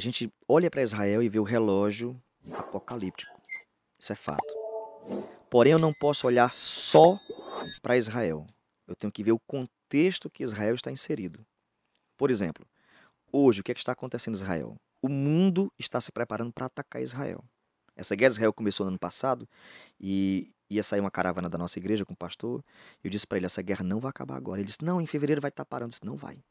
A gente olha para Israel e vê o relógio apocalíptico. Isso é fato. Porém, eu não posso olhar só para Israel. Eu tenho que ver o contexto que Israel está inserido. Por exemplo, hoje, o que, é que está acontecendo em Israel? O mundo está se preparando para atacar Israel. Essa guerra de Israel começou no ano passado e ia sair uma caravana da nossa igreja com o pastor. Eu disse para ele: essa guerra não vai acabar agora. Ele disse: não, em fevereiro vai estar parando. Eu disse: não vai.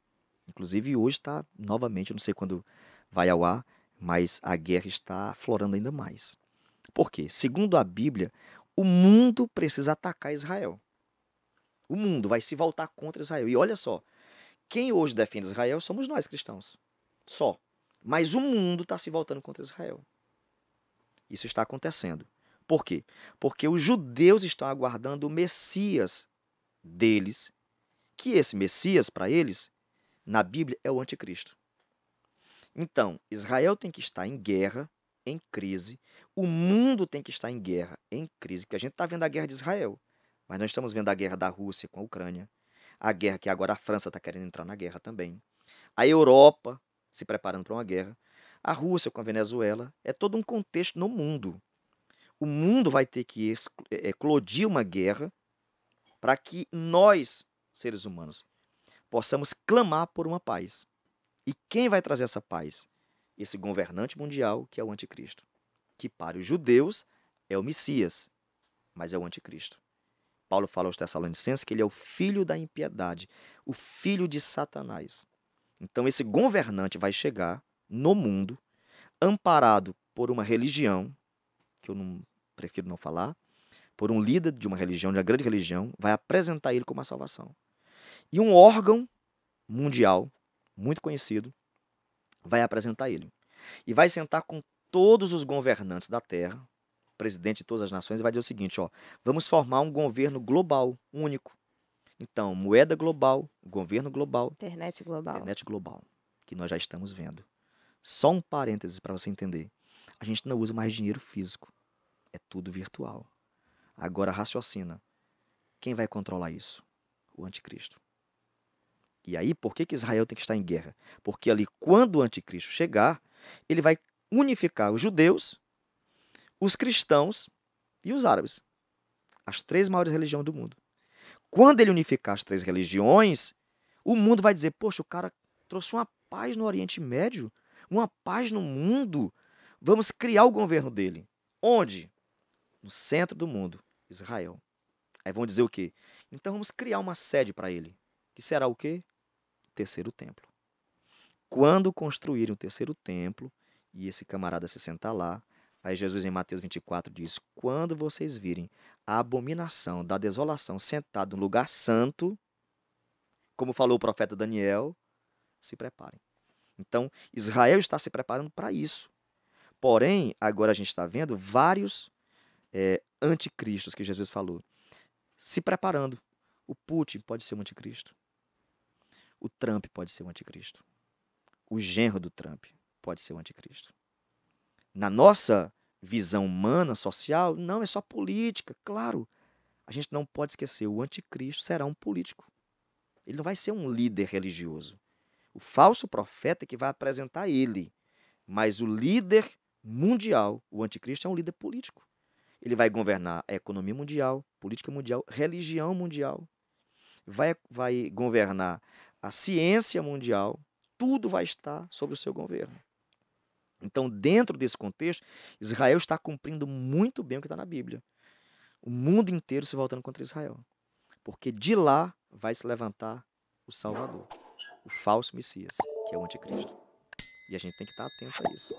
Inclusive, hoje está novamente, eu não sei quando vai ao ar, mas a guerra está aflorando ainda mais. Por quê? Segundo a Bíblia, o mundo precisa atacar Israel. O mundo vai se voltar contra Israel. E olha só, quem hoje defende Israel somos nós cristãos. Só. Mas o mundo está se voltando contra Israel. Isso está acontecendo. Por quê? Porque os judeus estão aguardando o Messias deles, que esse Messias, para eles, na Bíblia, é o anticristo. Então, Israel tem que estar em guerra, em crise. O mundo tem que estar em guerra, em crise, porque a gente está vendo a guerra de Israel, mas nós estamos vendo a guerra da Rússia com a Ucrânia, a guerra que agora a França está querendo entrar na guerra também, a Europa se preparando para uma guerra, a Rússia com a Venezuela. É todo um contexto no mundo. O mundo vai ter que é, é, eclodir uma guerra para que nós, seres humanos, possamos clamar por uma paz. E quem vai trazer essa paz? Esse governante mundial que é o anticristo. Que para os judeus é o Messias, mas é o anticristo. Paulo fala aos Tessalonicenses que ele é o filho da impiedade, o filho de Satanás. Então esse governante vai chegar no mundo amparado por uma religião, que eu não prefiro não falar, por um líder de uma religião, de uma grande religião, vai apresentar ele como a salvação. E um órgão mundial muito conhecido, vai apresentar ele. E vai sentar com todos os governantes da Terra, presidente de todas as nações, e vai dizer o seguinte: ó, vamos formar um governo global, único. Então, moeda global, governo global. Internet global. Internet global, que nós já estamos vendo. Só um parêntese para você entender. A gente não usa mais dinheiro físico. É tudo virtual. Agora raciocina. Quem vai controlar isso? O anticristo. E aí, por que, que Israel tem que estar em guerra? Porque ali, quando o anticristo chegar, ele vai unificar os judeus, os cristãos e os árabes. As três maiores religiões do mundo. Quando ele unificar as três religiões, o mundo vai dizer: poxa, o cara trouxe uma paz no Oriente Médio, uma paz no mundo. Vamos criar o governo dele. Onde? No centro do mundo, Israel. Aí vão dizer o quê? Então vamos criar uma sede para ele. Que será o quê? terceiro templo. Quando construírem o terceiro templo, e esse camarada se sentar lá, aí Jesus em Mateus 24 diz: Quando vocês virem a abominação da desolação sentado no lugar santo, como falou o profeta Daniel, se preparem. Então, Israel está se preparando para isso. Porém, agora a gente está vendo vários é, anticristos que Jesus falou se preparando. O Putin pode ser um anticristo. O Trump pode ser o anticristo. O genro do Trump pode ser o anticristo. Na nossa visão humana, social, não, é só política, claro. A gente não pode esquecer, o anticristo será um político. Ele não vai ser um líder religioso. O falso profeta é que vai apresentar ele. Mas o líder mundial, o anticristo, é um líder político. Ele vai governar a economia mundial, política mundial, religião mundial. Vai, vai governar a ciência mundial, tudo vai estar sob o seu governo. Então, dentro desse contexto, Israel está cumprindo muito bem o que está na Bíblia. O mundo inteiro se voltando contra Israel. Porque de lá vai se levantar o Salvador, o falso Messias, que é o anticristo. E a gente tem que estar atento a isso.